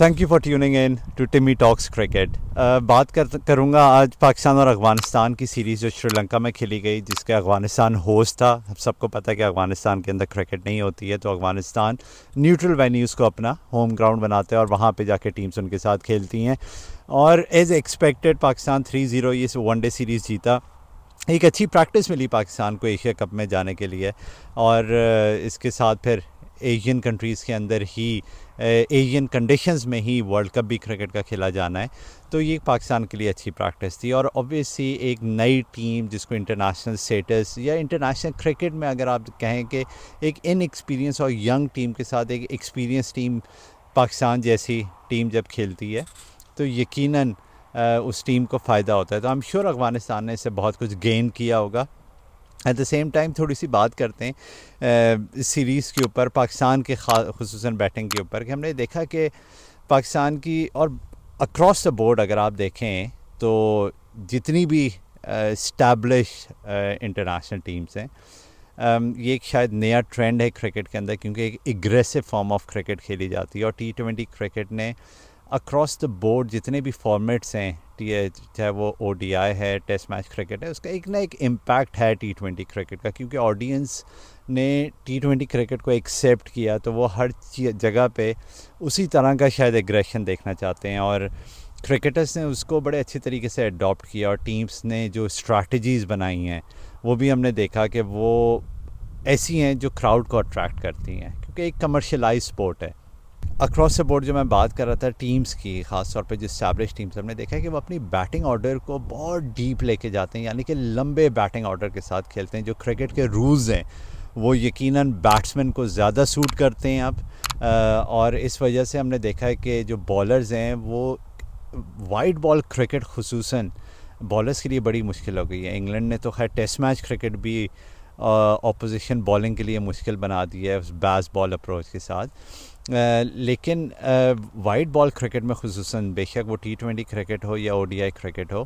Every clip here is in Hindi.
Thank you for tuning in to Timmy talks cricket बात कर करूँगा आज पाकिस्तान और अफगानिस्तान की सीरीज़ जो श्रीलंका में खेली गई जिसके अफगानिस्तान होस्ट था अब सबको पता है कि अफगानिस्तान के अंदर क्रिकेट नहीं होती है तो अफगानिस्तान न्यूट्रल वेन्यूज़ को अपना होम ग्राउंड बनाते हैं और वहाँ पर जाके टीम्स उनके साथ खेलती हैं और as expected Pakistan three zero ये वनडे सीरीज़ जीता एक अच्छी प्रैक्टिस मिली पाकिस्तान को एशिया कप में जाने के लिए और uh, इसके साथ फिर एशियन कंट्रीज़ के अंदर ही एशियन कंडीशंस में ही वर्ल्ड कप भी क्रिकेट का खेला जाना है तो ये पाकिस्तान के लिए अच्छी प्रैक्टिस थी और ऑब्वियसली एक नई टीम जिसको इंटरनेशनल स्टेटस या इंटरनेशनल क्रिकेट में अगर आप कहें कि एक इनएक्सपीरियंस और यंग टीम के साथ एक एक्सपीरियंस टीम पाकिस्तान जैसी टीम जब खेलती है तो यकीनन उस टीम को फ़ायदा होता है तो आई एम श्योर अफ़गानिस्तान ने इससे बहुत कुछ गेन किया होगा एट द सेम टाइम थोड़ी सी बात करते हैं इस सीरीज़ के ऊपर पाकिस्तान के खसूस बैटिंग के ऊपर कि हमने देखा कि पाकिस्तान की और अक्रॉस द बोर्ड अगर आप देखें तो जितनी भी इस्टबलिश इंटरनेशनल टीम्स हैं ये एक शायद नया ट्रेंड है क्रिकेट के अंदर क्योंकि एक एग्रेसिव फॉर्म ऑफ क्रिकेट खेली जाती है और टी ट्वेंटी क्रिकेट ने uh, अक्रॉस द बोर्ड जितने भी फॉर्मेट्स हैं टी चाहे वो ओ है टेस्ट मैच क्रिकेट है उसका एक ना एक इम्पैक्ट है टी ट्वेंटी क्रिकेट का क्योंकि ऑडियंस ने टी ट्वेंटी क्रिकेट को एक्सेप्ट किया तो वो हर जगह पे उसी तरह का शायद एग्रेशन देखना चाहते हैं और क्रिकेटर्स ने उसको बड़े अच्छे तरीके से अडॉप्ट किया और टीम्स ने जो स्ट्रैटेजीज़ बनाई हैं वो भी हमने देखा कि वो ऐसी हैं जो क्राउड को अट्रैक्ट करती हैं क्योंकि एक कमर्शलाइज स्पोर्ट है अक्रॉस द बोर्ड जो मैं बात कर रहा था टीम्स की खास तौर पे जो स्टैब्लिश टीम्स हमने देखा है कि वो अपनी बैटिंग ऑर्डर को बहुत डीप लेके जाते हैं यानी कि लंबे बैटिंग ऑर्डर के साथ खेलते हैं जो क्रिकेट के रूल्स हैं वो यकीनन बैट्समैन को ज़्यादा सूट करते हैं अब और इस वजह से हमने देखा है कि जो बॉलर्स हैं वो वाइट बॉल क्रिकेट खसूस बॉलर्स के लिए बड़ी मुश्किल हो गई है इंग्लैंड ने तो खैर टेस्ट मैच क्रिकेट भी ऑपोजिशन बॉलिंग के लिए मुश्किल बना दी है उस बैस बॉल अप्रोच के साथ लेकिन वाइड बॉल क्रिकेट में खसूस बेशक वो टी ट्वेंटी क्रिकेट हो या ओ डी आई क्रिकेट हो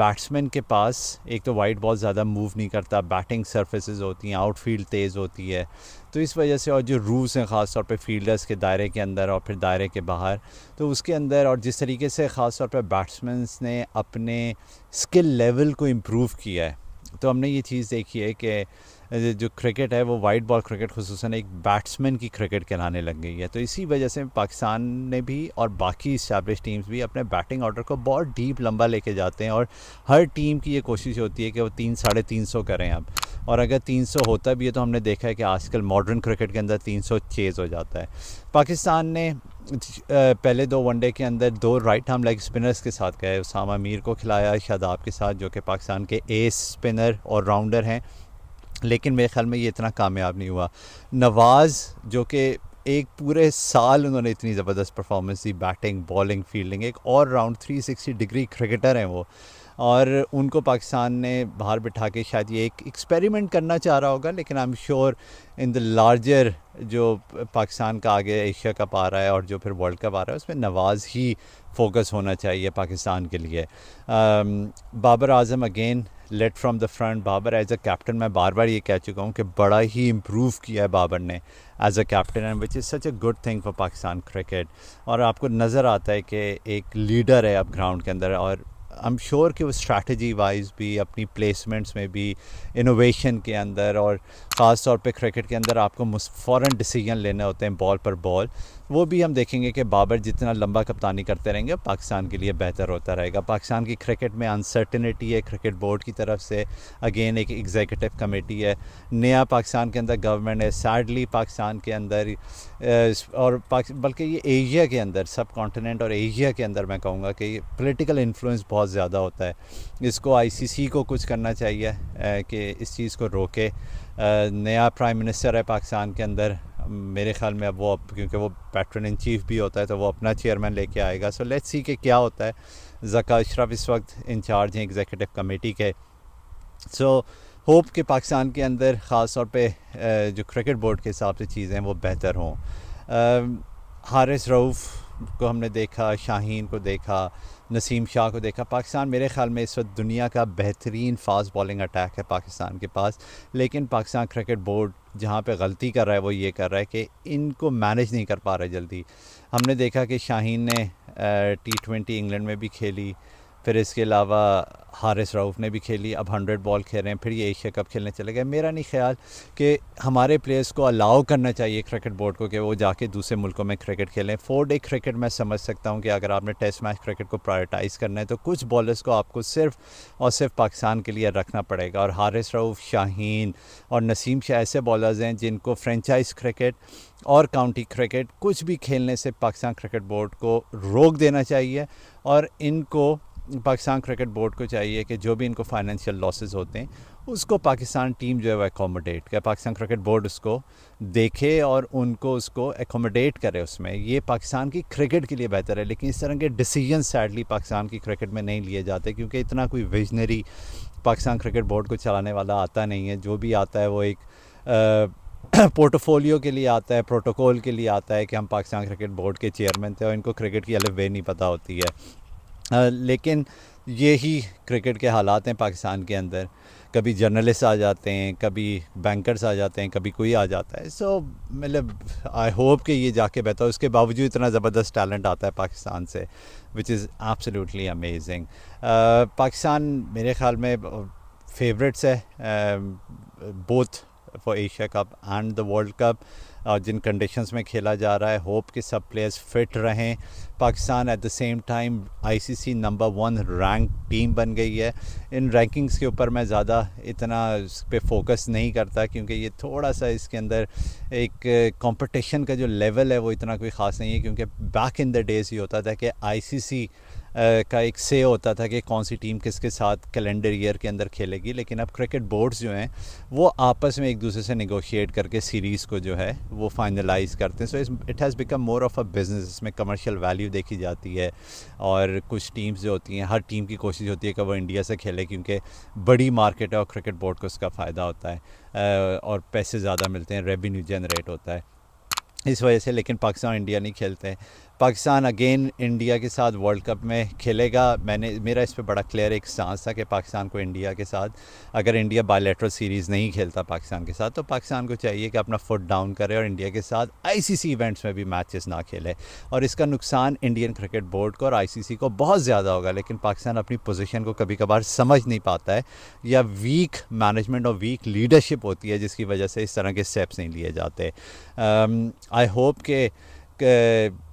बैट्समैन के पास एक तो वाइड बॉल ज़्यादा मूव नहीं करता बैटिंग सर्फेसिस होती हैं आउटफील्ड तेज़ होती है तो इस वजह से और जो रूल्स हैं ख़ास तौर पर फील्डर्स के दायरे के अंदर और फिर दायरे के बाहर तो उसके अंदर और जिस तरीके से ख़ास तौर पर बैट्समैन्स ने अपने स्किल लेवल को इम्प्रूव किया है तो हमने ये चीज़ देखी है कि जो क्रिकेट है वो वाइट बॉल क्रिकेट खसूस एक बैट्समैन की क्रिकेट कहलाने लग गई है तो इसी वजह से पाकिस्तान ने भी और बाकी इस्टेब्लिश टीम्स भी अपने बैटिंग ऑर्डर को बहुत डीप लंबा लेके जाते हैं और हर टीम की ये कोशिश होती है कि वो तीन साढ़े तीन सौ करें अब और अगर तीन सौ होता भी है तो हमने देखा है कि आजकल मॉडर्न क्रिकेट के अंदर तीन सौ चेज़ हो जाता है पाकिस्तान ने पहले दो वनडे के अंदर दो राइट हार्म लेग स्पिनर्स के साथ गए उसामा मीर को खिलाया शादाब के साथ जो कि पाकिस्तान के एस स्पिनर और राउंडर हैं लेकिन मेरे ख्याल में ये इतना कामयाब नहीं हुआ नवाज़ जो कि एक पूरे साल उन्होंने इतनी ज़बरदस्त परफॉर्मेंस दी बैटिंग बॉलिंग फील्डिंग एक और राउंड 360 डिग्री क्रिकेटर हैं वो और उनको पाकिस्तान ने बाहर बिठा के शायद ये एक एक्सपेरिमेंट करना चाह रहा होगा लेकिन I am sure in the larger जो पाकिस्तान का आगे एशिया कप आ रहा है और जो फिर वर्ल्ड कप आ रहा है उसमें नवाज़ ही फोकस होना चाहिए पाकिस्तान के लिए Babar Azam again let from the front Babar as a captain मैं बार बार ये कह चुका हूँ कि बड़ा ही इम्प्रूव किया है बाबर ने as a captain and which is such a good thing for Pakistan cricket और आपको नज़र आता है कि एक लीडर है अब ग्राउंड के अंदर और आई एम श्योर कि वो स्ट्रैटी वाइज भी अपनी प्लेसमेंट्स में भी इनोवेशन के अंदर और ख़ास तौर पर क्रिकेट के अंदर आपको फ़ौर डिसीजन लेने होते हैं बॉल पर बॉल वो भी हम देखेंगे कि बाबर जितना लंबा कप्तानी करते रहेंगे पाकिस्तान के लिए बेहतर होता रहेगा पाकिस्तान की क्रिकेट में अनसर्टिनिटी है क्रिकेट बोर्ड की तरफ से अगेन एक एग्जीक्यूटिव कमेटी है नया पाकिस्तान के अंदर गवर्नमेंट है सैडली पाकिस्तान के अंदर और बल्कि ये एशिया के अंदर सब कॉन्टीनेंट और एशिया के अंदर मैं कहूँगा कि पोलिटिकल इन्फ्लुंस बहुत ज़्यादा होता है इसको आई को कुछ करना चाहिए कि इस चीज़ को रोके नया प्राइम मिनिस्टर है पाकिस्तान के अंदर मेरे ख्याल में अब वो अब क्योंकि वो पैट्रन इन चीफ भी होता है तो वो अपना चेयरमैन लेके आएगा सो लेट्स सी के क्या होता है जका अशरफ इस वक्त इंचार्ज हैं एग्जीक्यूटिव कमेटी के सो होप कि पाकिस्तान के अंदर ख़ास तौर पर जो क्रिकेट बोर्ड के हिसाब से चीज़ें वो बेहतर हों हारिस रऊफ़ को हमने देखा शाहीन को देखा नसीम शाह को देखा पाकिस्तान मेरे ख्याल में इस वक्त दुनिया का बेहतरीन फास्ट बॉलिंग अटैक है पाकिस्तान के पास लेकिन पाकिस्तान क्रिकेट बोर्ड जहाँ पे गलती कर रहा है वो ये कर रहा है कि इनको मैनेज नहीं कर पा रहा जल्दी हमने देखा कि शाहीन ने टी ट्वेंटी इंग्लैंड में भी खेली फिर इसके अलावा हारिस राउफ ने भी खेली अब हंड्रेड बॉल खेल रहे हैं फिर ये एशिया कप खेलने चले गए मेरा नहीं ख्याल कि हमारे प्लेयर्स को अलाउ करना चाहिए क्रिकेट बोर्ड को कि वो जाके दूसरे मुल्कों में क्रिकेट खेलें फोर डे क्रिकेट मैं समझ सकता हूँ कि अगर आपने टेस्ट मैच क्रिकेट को प्रायोरिटाइज़ करना है तो कुछ बॉलर्स को आपको सिर्फ और सिर्फ पाकिस्तान के लिए रखना पड़ेगा और हारिस रऊफ़ शाहीन और नसीम शाह ऐसे बॉलर्स हैं जिनको फ्रेंचाइज क्रिकेट और काउंटी क्रिकेट कुछ भी खेलने से पाकिस्तान क्रिकेट बोर्ड को रोक देना चाहिए और इनको पाकिस्तान क्रिकेट बोर्ड को चाहिए कि जो भी इनको फाइनेंशियल लॉसेस होते हैं उसको पाकिस्तान टीम जो है वो एकोमोडेट करे पाकिस्तान क्रिकेट बोर्ड उसको देखे और उनको उसको एकोमोडेट करे उसमें ये पाकिस्तान की क्रिकेट के लिए बेहतर है लेकिन इस तरह के डिसीजन सैडली पाकिस्तान की क्रिकेट में नहीं लिए जाते क्योंकि इतना कोई विजनरी पाकिस्तान क्रिकेट बोर्ड को चलाने वाला आता नहीं है जो भी आता है वो एक आ, पोर्टफोलियो के लिए आता है प्रोटोकॉल के लिए आता है कि हम पाकिस्तान क्रिकेट बोर्ड के चेयरमैन थे और इनको क्रिकेट की अलग वे नहीं पता होती है लेकिन यही क्रिकेट के हालात हैं पाकिस्तान के अंदर कभी जर्नलिस्ट आ जाते हैं कभी बैंकर्स आ जाते हैं कभी कोई आ जाता है सो मतलब आई होप कि ये जाके बेहतर उसके बावजूद इतना ज़बरदस्त टैलेंट आता है पाकिस्तान से which is absolutely amazing Pakistan मेरे ख्याल में फेवरेट्स है both for Asia cup and the world cup और जिन कंडीशंस में खेला जा रहा है होप कि सब प्लेयर्स फिट रहें Pakistan at the same time ICC number one rank team बन गई है इन रैंकिंग्स के ऊपर मैं ज़्यादा इतना इस पर फोकस नहीं करता क्योंकि ये थोड़ा सा इसके अंदर एक कंपटीशन का जो लेवल है वो इतना कोई ख़ास नहीं है क्योंकि बैक इन द डेज़ ये होता था कि आईसीसी का एक से होता था कि कौन सी टीम किसके साथ कैलेंडर ईयर के अंदर खेलेगी लेकिन अब क्रिकेट बोर्ड्स जो हैं वो आपस में एक दूसरे से निगोशिएट करके सीरीज़ को जो है वो फाइनलाइज करते हैं so it has become more of a business इसमें कमर्शियल वैल्यू देखी जाती है और कुछ टीम्स जो होती हैं हर टीम की कोशिश होती है कि वो इंडिया से खेले क्योंकि बड़ी मार्केट है और क्रिकेट बोर्ड को उसका फ़ायदा होता है और पैसे ज़्यादा मिलते हैं रेवेन्यू जनरेट होता है इस वजह से लेकिन पाकिस्तान इंडिया नहीं खेलते पाकिस्तान अगेन इंडिया के साथ वर्ल्ड कप में खेलेगा मैंने मेरा इस पर बड़ा क्लियर एक सांस था कि पाकिस्तान को इंडिया के साथ अगर इंडिया बायोलेट्रल सीरीज़ नहीं खेलता पाकिस्तान के साथ तो पाकिस्तान को चाहिए कि अपना फुट डाउन करे और इंडिया के साथ आईसीसी इवेंट्स में भी मैचेस ना खेले और इसका नुकसान इंडियन क्रिकेट बोर्ड को और आई को बहुत ज़्यादा होगा लेकिन पाकिस्तान अपनी पोजिशन को कभी कभार समझ नहीं पाता है या वीक मैनेजमेंट और वीक लीडरशिप होती है जिसकी वजह से इस तरह के स्टेप्स नहीं लिए जाते आई होप के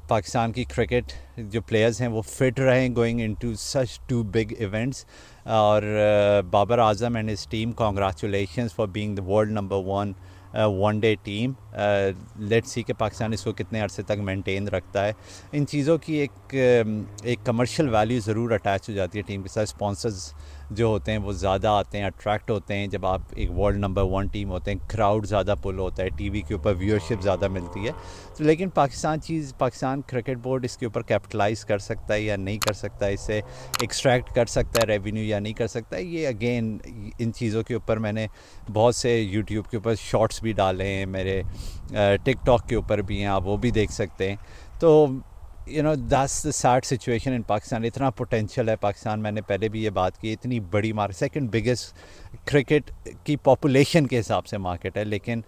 पाकिस्तान की क्रिकेट जो प्लेयर्स हैं वो फिट रहें going into such two big events और uh, Babar Azam and his team congratulation for being the world number one one day team let's see के पाकिस्तान इसको कितने अरसे तक मेंटेन रखता है इन चीज़ों की एक um, एक कमर्शियल वैल्यू ज़रूर अटैच हो जाती है टीम के साथ स्पॉन्सर्स जो होते हैं वो ज़्यादा आते हैं अट्रैक्ट होते हैं जब आप एक वर्ल्ड नंबर वन टीम होते हैं क्राउड ज़्यादा पुल होता है टीवी के ऊपर व्यूअरशिप ज़्यादा मिलती है तो लेकिन पाकिस्तान चीज़ पाकिस्तान क्रिकेट बोर्ड इसके ऊपर कैपिटलाइज कर सकता है या नहीं कर सकता है इसे एक्सट्रैक्ट कर सकता है रेवेन्यू या नहीं कर सकता ये अगेन इन चीज़ों के ऊपर मैंने बहुत से यूट्यूब के ऊपर शॉर्ट्स भी डाले हैं मेरे टिकटॉक के ऊपर भी हैं आप वो भी देख सकते हैं तो यू नो दस साठ सिचुएशन इन पाकिस्तान इतना पोटेंशियल है पाकिस्तान मैंने पहले भी ये बात की इतनी बड़ी मार्केट सेकेंड बिगेस्ट क्रिकेट की पॉपुलेशन के हिसाब से मार्केट है लेकिन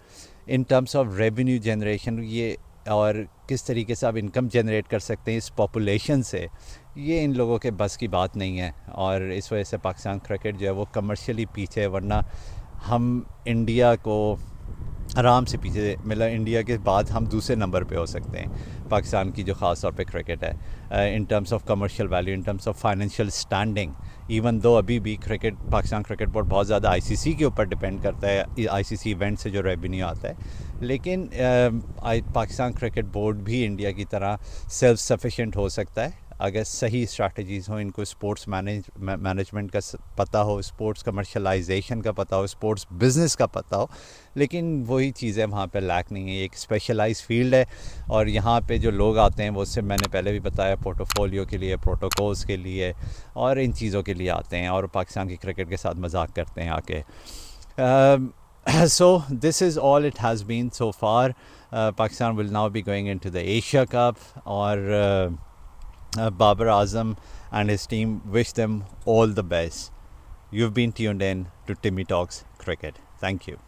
in terms of revenue generation ये और किस तरीके से आप इनकम जनरेट कर सकते हैं इस पॉपुलेशन से ये इन लोगों के बस की बात नहीं है और इस वजह से पाकिस्तान क्रिकेट जो है वो कमर्शियली पीछे वरना हम इंडिया को आराम से पीछे मतलब इंडिया के बाद हम दूसरे नंबर पे हो सकते हैं पाकिस्तान की जो ख़ास तौर पे क्रिकेट है in terms of commercial value in terms of financial standing even though अभी भी क्रिकेट पाकिस्तान क्रिकेट बोर्ड बहुत ज़्यादा आईसीसी के ऊपर डिपेंड करता है आईसीसी इवेंट से जो रेवेन्यू आता है लेकिन पाकिस्तान क्रिकेट बोर्ड भी इंडिया की तरह सेल्फ सफिशेंट हो सकता है अगर सही स्ट्रैटेजीज़ हो इनको स्पोर्ट्स मैनेज मैनेजमेंट का पता हो स्पोर्ट्स कमर्शलाइजेशन का पता हो स्पोर्ट्स बिजनेस का पता हो लेकिन वही चीज़ें वहाँ पे लैक नहीं है एक स्पेशलाइज फील्ड है और यहाँ पे जो लोग आते हैं वो सिर्फ मैंने पहले भी बताया पोर्टोफोलियो के लिए प्रोटोकॉल्स के लिए और इन चीज़ों के लिए आते हैं और पाकिस्तान की क्रिकेट के साथ मजाक करते हैं आके so this is all it has been so far Pakistan will now be going in the Asia cup और uh, uh, Babar Azam and his team wish them all the best. You've been tuned in to Timmy Talks Cricket. Thank you.